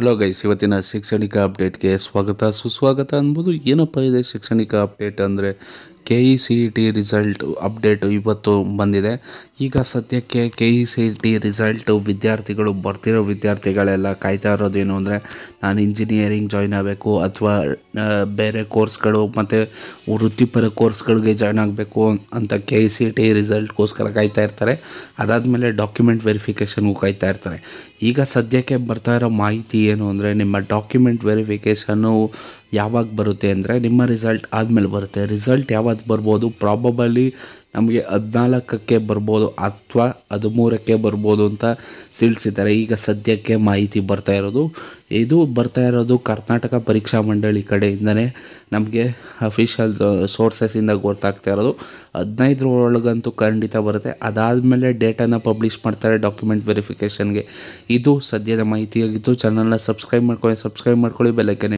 hello guys ಇವತ್ತಿನ ಶೈಕ್ಷಣಿಕ ಅಪ್ಡೇಟ್ಗೆ ಸ್ವಾಗತ ಸುಸ್ವಾಗತ ಅನ್ಬೋದು ಏನಪ್ಪ ಇದೆ ಶೈಕ್ಷಣಿಕ ಅಪ್ಡೇಟ್ ಅಂದರೆ K E C E T result update ಇವತ್ತು ಬಂದಿದೆ ಈಗ ಸದ್ಯಕ್ಕೆ K E C E T result ವಿದ್ಯಾರ್ಥಿಗಳು ಬರ್ತಿರೋ ವಿದ್ಯಾರ್ಥಿಗಳೆಲ್ಲ ಕಾಯ್ತಾ ಇರೋದೇನು ಅಂದರೆ ನಾನು ಇಂಜಿನಿಯರಿಂಗ್ ಜಾಯ್ನ್ ಆಗಬೇಕು ಅಥವಾ ಬೇರೆ ಕೋರ್ಸ್ಗಳು ಮತ್ತು ವೃತ್ತಿಪರ ಕೋರ್ಸ್ಗಳಿಗೆ ಜಾಯ್ನ್ ಆಗಬೇಕು ಅಂತ K E C E T ರಿಸಲ್ಟ್ಗೋಸ್ಕರ ಕಾಯ್ತಾ ಇರ್ತಾರೆ ಅದಾದಮೇಲೆ ಡಾಕ್ಯುಮೆಂಟ್ ವೆರಿಫಿಕೇಷನ್ಗೂ ಕಾಯ್ತಾ ಇರ್ತಾರೆ ಈಗ ಸದ್ಯಕ್ಕೆ ಬರ್ತಾ ಇರೋ ಮಾಹಿತಿ ಏನು ಅಂದರೆ ನಿಮ್ಮ ಡಾಕ್ಯುಮೆಂಟ್ ವೆರಿಫಿಕೇಷನ್ನು ಯಾವಾಗ ಬರುತ್ತೆ ಅಂದರೆ ನಿಮ್ಮ ರಿಸಲ್ಟ್ ಆದಮೇಲೆ ಬರುತ್ತೆ ರಿಸಲ್ಟ್ ಯಾವಾಗ ಬರ್ಬೋದು ಪ್ರಾಬಬಲಿ ನಮಗೆ ಹದಿನಾಲ್ಕಕ್ಕೆ ಬರ್ಬೋದು ಅಥವಾ ಹದಿಮೂರಕ್ಕೆ ಬರ್ಬೋದು ಅಂತ ತಿಳಿಸಿದ್ದಾರೆ ಈಗ ಸದ್ಯಕ್ಕೆ ಮಾಹಿತಿ ಬರ್ತಾ ಇರೋದು ಇದು ಬರ್ತಾ ಇರೋದು ಕರ್ನಾಟಕ ಪರೀಕ್ಷಾ ಮಂಡಳಿ ಕಡೆಯಿಂದನೇ ನಮಗೆ ಅಫಿಷಿಯಲ್ ಸೋರ್ಸಸ್ಸಿಂದ ಗೊತ್ತಾಗ್ತಾ ಇರೋದು ಹದಿನೈದರ ಒಳಗಂತೂ ಖಂಡಿತ ಬರುತ್ತೆ ಅದಾದಮೇಲೆ ಡೇಟಾನ ಪಬ್ಲಿಷ್ ಮಾಡ್ತಾರೆ ಡಾಕ್ಯುಮೆಂಟ್ ವೆರಿಫಿಕೇಷನ್ಗೆ ಇದು ಸದ್ಯದ ಮಾಹಿತಿಯಾಗಿತ್ತು ಚಾನಲ್ನ ಸಬ್ಸ್ಕ್ರೈಬ್ ಮಾಡ್ಕೊಳ್ಳಿ ಸಬ್ಸ್ಕ್ರೈಬ್ ಮಾಡ್ಕೊಳ್ಳಿ ಬೆಲ್ಲೈಕನ್